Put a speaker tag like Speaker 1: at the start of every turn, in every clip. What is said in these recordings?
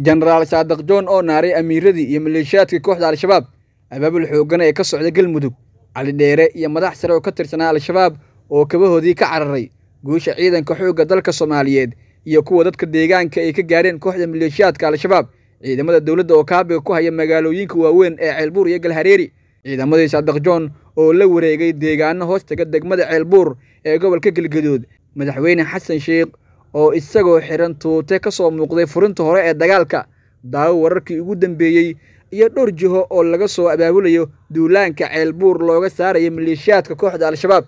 Speaker 1: jenaraal saadiq john oo naaray amiiradii iyo maleeshiyaadka kooxda al-shabaab abaabul xooggana ee ka socda galmudug calidheere iyo madax sare oo ka tirsanaa al-shabaab oo kabahoodii ka cararay guusha ciidanka xoogga dalka soomaaliyeed iyo kuwa dadka deegaanka ay ka gaareen kooxda maleeshiyaadka al-shabaab ciidamada dowladda oo kaabiga ku haya magaalooyinka waaweyn ee ceelbuur iyo galhareeri ciidamadii saadaq john oo la wareegay deegaano hoostaga degmada ceelbuur ee gobolka galgaduud madaxweyne xasan sheekh oo isagoo xihan tuute ka soo muuqday furinta hore ee dagaalka daawo wararkii ugu dambeeyey iyo dhowr jiho oo laga soo abaabulayo duulaanka ceelbuur looga saaraya maleeshiyaadka kooxda al-shabaab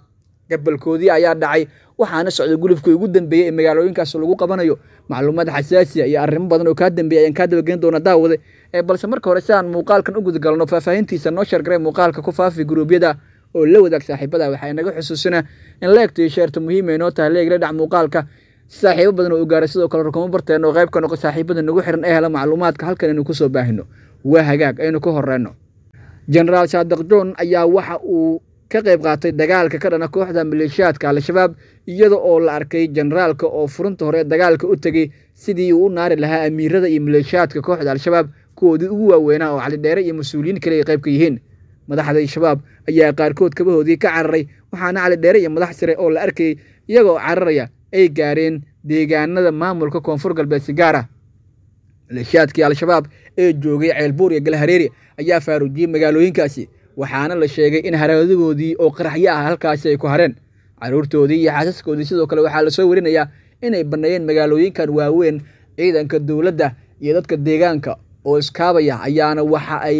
Speaker 1: gabalkoodii ayaa dhacay waxaana socday gulifkii ugu dambeeyey ee magaalooyinkaas lagu qabanayo macluumaad xasaasiya iyo arrimo badan oo kaa dambeeyey ayaan kaa dabagelin doonaa daawade ee balse marka hore si aan muuqaalkan u gudagalno faahfaahintiisa noo shargaray muuqaalka ku faafi guruubyada oo la wadaag saaxiibada waxaa inaga xusuusina in leegto iyo sheerta muhiim ay noo tahay leeg dhac muuqaalka saaxiibo badan oo gaaray sidoo kale rukumo barteen qayb ka noqo saaxiibada nagu xiran ee hela macluumaadka halkan aynu kusoo baahino waa hagaag aynu ka horeyno jenaraal saadiq joon ayaa waxa uu ka qayb qaatay dagaalka ka dhana kooxda maleeshiyaadka al-shabaab iyada oo la arkay jenaraalka oo furunta hore dagaalka u tegay sidii uu u naari lahaa amiirada iyo maleeshiyaadka kooxda al-shabaab kuwoodii ugu waaweynaa oo calidheere iyo mas-uuliyiin kale ay qayb ka yihiin madaxda al shabaab ayaa qaarkood kabahoodii ka cararay waxaana calidheere iyo madax sare oo la arkayay iyagoo cararaya ay gaareen deegaanada maamulka koonfur galbeed sigaara gaar maleeshiyaadkii al-shabaab ee joogay ceelbuur iyo galhareeri ayaa faaruujiyey magaalooyinkaasi waxaana la sheegay in haraadigoodii oo qaraxyo ah halkaasi ay ku hareen carruurtoodii iyo xaasaskoodii sidoo kale waxaa lasoo werinayaa inay banneeyeen magaalooyinkan waaweyn ciidanka dowladda iyo dadka deegaanka oo iskaabaya ayaana waxa ay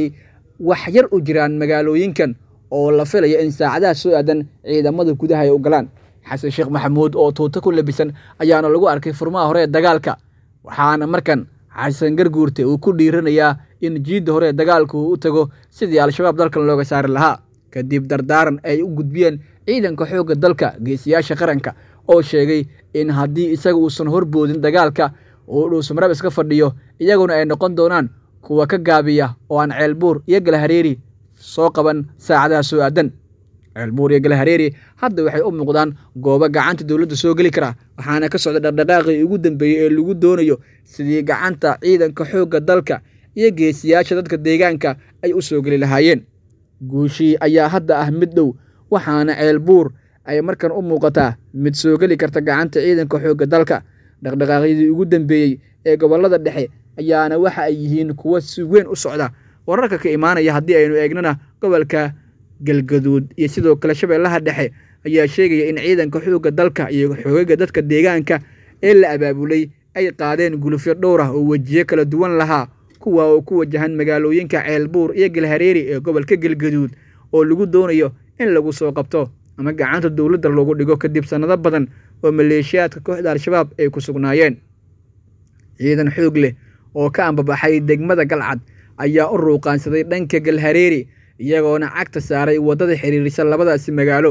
Speaker 1: wax yar u jiraan magaalooyinkan oo la filaya in saacadaha soo aadan ciidamada gudaha ay u galaan xasan sheekh maxamuud oo tuuto ku labisan ayaana lagu arkay furmaha hore ee dagaalka waxaana markan xasan garguurte uu ku dhiiranayaa in jiidda hore dagaalku uu u tago sidii al-shabaab dalkan looga saari lahaa kadib dardaaran ay u gudbiyeen ciidanka xoogga dalka geesiyaasha qaranka oo sheegay in haddii isaga uusan horboodin dagaalka uu dhuusmarab iska fadhiyo iyaguna ay noqon doonaan kuwa ka gaabiya oo aan ceelbuur iyo galahareeri soo qaban saacadaha soo aadan ceelbuur iyo galahareeri hadda waxay u muuqdaan goobo gacanta dowladda soo geli karaa waxaana ka socda dhaqdhaqaaqii ugu dambeeyey ee lagu doonayo sidii gacanta ciidanka xoogga dalka iyo geesiyaasha dadka deegaanka ay u soo geli lahaayeen guushii ayaa hadda ah mid dhow waxaana ceelbuur ay markan u muuqataa mid soo geli karta gacanta ciidanka xoogga dalka dhaqdhaqaaqyadii ugu dambeeyey ee gobollada dhexe ayaana waxa ay yihiin kuwo si weyn u socda wararka ka imaanaya haddii aynu eegnana gobolka galgaduud iyo sidoo kale shabeellaha dhexe ayaa sheegaya in ciidanka xoogga dalka iyo xoogaga dadka deegaanka ee la abaabulay ay qaadeen gulufyo dhowr ah oo wejiyo kala duwan lahaa kuwa oo ku wajahan magaalooyinka ceelbuur iyo galhareeri ee gobolka galgaduud oo lagu doonayo in lagu soo qabto ama gacanta dowladda loogu dhigo kadib sannado badan oo maleeshiyaadka kooxda al-shabaab ay ku sugnaayeen ciidan xoog leh oo ka ambabaxay degmada galcad ayaa u ruuqaansaday dhanka galhareeri iyagoona cagta saaray waddada xiriirisa labadaasi magaalo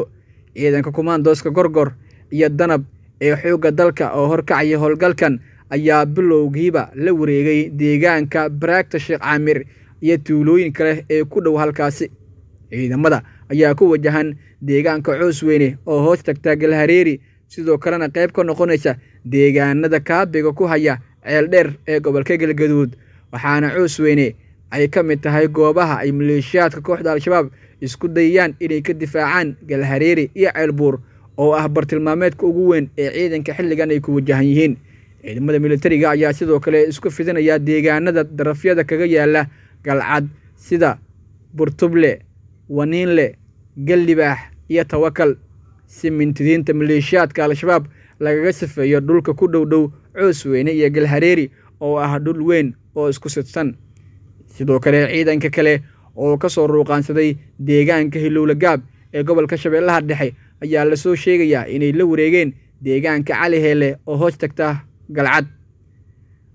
Speaker 1: ciidanka kumaandooska gorgor iyo danab ee xoogga dalka oo horkacaya howlgalkan ayaa bilowgiiba la wareegay deegaanka baraagta sheekh caamir iyo tuulooyin kale ee ku dhow halkaasi ciidamada ayaa ku wajahan deegaanka coos weyne oo hoos tagta galhareeri sidoo kalena qayb ka noqonaysa deegaanada kaabiga ku haya ceeldheer ee gobolka galgaduud waxaana coos weyne ay ka mid tahay goobaha ay maleeshiyaadka kooxda al-shabaab isku dayaan inay ka difaacaan galhareere iyo ceelbuur oo ah bartilmaameedka ugu weyn ee ciidanka xilligan ay ku wajahan yihiin ciidamada milatariga ayaa sidoo kale isku fidinaya deegaanada darafyada kaga yaalla galcad sida burtuble waniinle gallibaax iyo tawakal si mintidiinta maleeshiyaadka al-shabaab lagaga sifeeyo dhulka ku dhow dhow coos weyne iyo galhareeri oo ah dhul weyn oo isku sidsan sidoo kale ciidanka kale oo ka soo ruuqaansaday deegaanka hilowlagaab ee gobolka shabeellaha dhexe ayaa lasoo sheegayaa inay la wareegeen deegaanka cali heelle oo hoos tagta galcad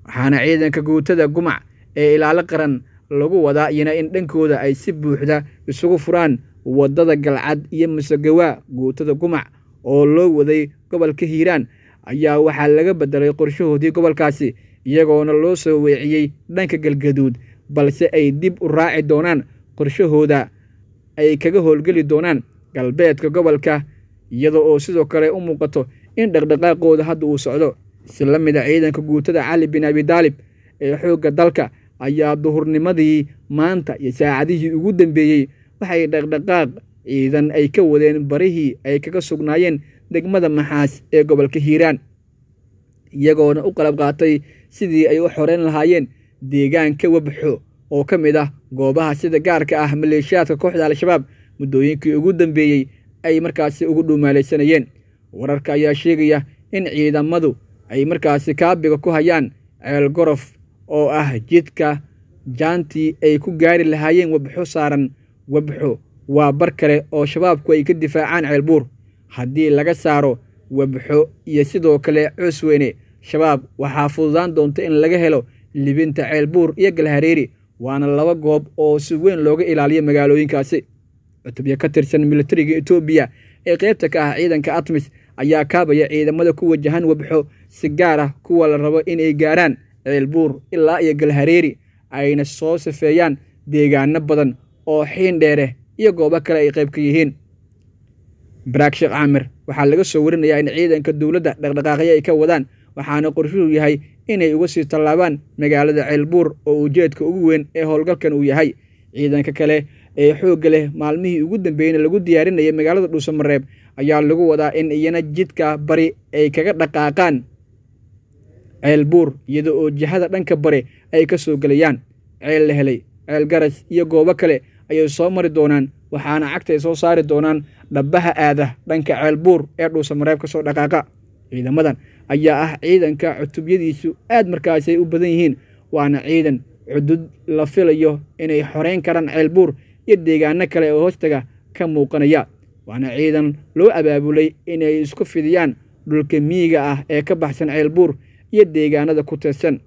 Speaker 1: waxaana ciidanka guutada gumac ee ilaalo qaran lagu wadaa iyana in dhankooda ay si buuxda isugu furaan waddada galcad iyo masagawaa guutada gumac oo loo waday gobolka hiiraan ayaa waxaa laga beddelay qorshahoodii gobolkaasi iyagoona loo soo weeciyey dhanka galgaduud balse ay dib u raaci doonaan qorshahooda ay kaga howlgeli doonaan galbeedka gobolka iyadoo oo sidoo kale u muuqato in dhaqdhaqaaqooda hadda uu socdo isla la mid a ah ciidanka guutada cali bin abidaalib ee xoogga dalka ayaa duhurnimadii maanta iyo saacadihii ugu dambeeyey waxay dhaqdhaqaaq ciidan ay ka wadeen barihii ay kaga sugnaayeen degmada maxaas ee gobolka hiiraan iyagoona u qalab qaatay sidii ay u xoreyn lahaayeen deegaanka webxo oo ka mid ah goobaha sida gaarka ah maleeshiyaadka kooxda al-shabaab muddooyinkii ugu dambeeyey ay markaasi ugu dhuumaalaysanayeen wararka ayaa sheegaya in ciidamadu ay markaasi kaabiga ku hayaan ceelgorof oo ah jidka jaantii ay ku gaari lahaayeen webxo saaran webxo waa bar kale oo shabaabku ay ka difaacaan ceelbuur haddii laga saaro webxo iyo sidoo kale coos weyne shabaab waxaa fududaan doonta in laga helo libinta ceelbuur iyo galhareeri waana laba goob oo si weyn looga ilaaliyo magaalooyinkaasi cutubyo ka tirsan milatariga etoobiya ee qaybta ka ah ciidanka atmis ayaa kaabaya ciidamada ku wajahan wabxo si gaar ah kuwa la rabo inay gaaraan ceelbuur ilaa iyo galhareeri ayna soo safeeyaan deegaano badan oo xiin dheereh iyo goobo kale ay qayb ka yihiin baraag sheekh caamir waxaa laga soo warinayaa in ciidanka dowladda dhaqdhaqaaqyo ay ka wadaan waxaana qorshuhu yahay inay uga sii tallaabaan magaalada ceelbuur oo ujeedka ugu weyn ee howlgalkan uu yahay ciidanka kale ee xoogga leh maalmihii ugu dambeeyeyna lagu diyaarinaya magaalada dhuusamareeb ayaa lagu wadaa in iyana jidka bari ay kaga dhaqaaqaan ceelbuur iyada oo jihada dhanka bari ay ka soo gelayaan ceel la helay ceel iyo goobo kale ayay soo mari doonaan waxaana cagta ay soo saari doonaan dhabbaha aada dhanka ceelbuur ee dhuusamareeb ka soo dhaqaaqa ciidamadan ayaa ah ciidanka cutubyadiisu aad markaasay u badan yihiin waana ciidan cudud la filayo inay xoreyn karaan ceelbuur iyo deegaano kale oo hoostaga ka muuqanaya waana ciidan loo abaabulay inay isku fidiyaan dhulka miyiga ah ee ka baxsan ceelbuur iyo deegaanada ku tirsan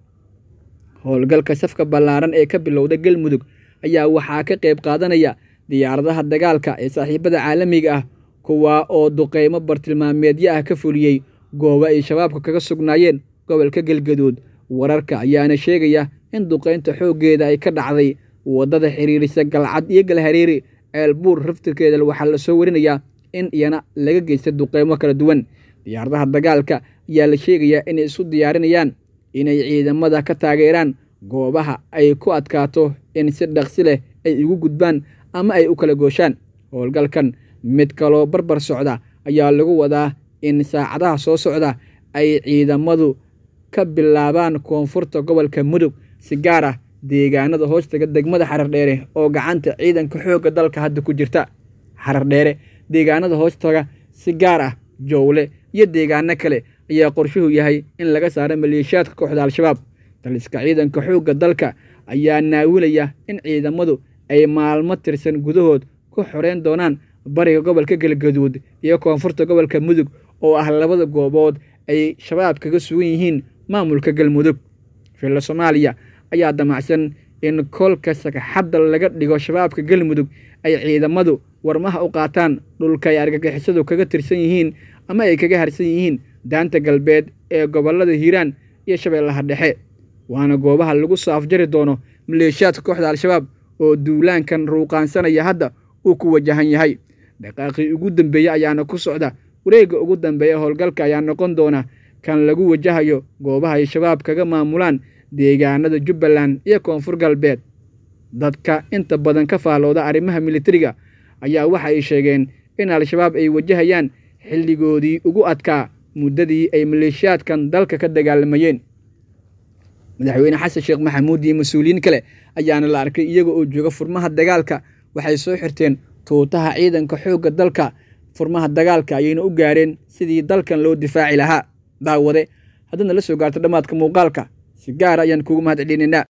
Speaker 1: howlgalka safka ballaaran ee ka bilowda galmudug ayaa waxaa ka qayb qaadanaya diyaaradaha dagaalka ee saaxiibada caalamiga ah kuwaa oo duqeymo bartilmaameedyo ah ka fuliyey goobo ay shabaabka kaga sugnaayeen gobolka galgaduud wararka ayaana sheegaya in duqaynta xooggeeda ay ka dhacday waddada xiriirisa galcad iyo galhareeri eelbuur raftirkeeda waxaa la soo warinayaa in iyana laga geystay duqeymo kala duwan diyaaradaha dagaalka ayaa la sheegayaa inay isu diyaarinayaan inay ciidamada ka taageeraan goobaha ay ku adkaato in si dhaqsi leh ay ugu gudbaan ama ay u kala gooshaan howlgalkan mid kaloo barbar socda ayaa lagu wadaa in saacadaha soo socda ay ciidamadu ka bilaabaan koonfurta gobolka mudug si gaar ah deegaanada hoostaga degmada xarardheere oo gacanta ciidanka xoogga dalka hadda ku jirta xarardheere deegaanada hoostaga si gaar ah jowle iyo deegaano kale ayaa qorshuhu yahay in laga saaro maleeshiyaadka kooxda al-shabaab daliska ciidanka xoogga dalka ayaa naawilaya in ciidamadu ay maalmo tirsan gudahood ku xoreyn doonaan bariga gobolka galgaduud iyo koonfurta gobolka mudug oo ah labada goobood ay shabaab kaga sugan yihiin maamulka galmudug fillo soomaaliya ayaa damacsan in kolka sakaxadda laga dhigo shabaabka galmudug ay ciidamadu warmaha u qaataan dhulka ay argagixisadu kaga tirsan yihiin ama ay kaga harsan yihiin daanta galbeed ee gobollada hiiraan iyo shabeellaha dhexe waana goobaha lagu soo afjari doono maleeshiyaadka kooxda al-shabaab oo duulaankan ruuqaansanaya hadda uu ku wajahan yahay dhaqaaqii ugu dambeeyey ayaana ku socda wareegga ugu dambeeya howlgalka ayaa noqon doona kan lagu wajahayo goobaha ay shabaab kaga maamulaan deegaanada jubbaland iyo koonfur galbeed dadka inta badan ka faallooda arrimaha militariga ayaa waxa ay sheegeen in al-shabaab ay wajahayaan xilligoodii ugu adkaa muddadii ay maleeshiyaadkan dalka ka dagaalamayeen madaxweyne xasan sheekh maxamuud iyo mas-uuliyiin kale ayaana la arkay iyaga oo jooga furmaha dagaalka waxay soo xirteen tuutaha ciidanka xoogga dalka furmaha dagaalka ayayna u gaareen sidii dalkan loo difaaci lahaa daawade haddana la soo gaarto dhammaadka muuqaalka si gaara ah ayaan kuugu mahad celinaynaa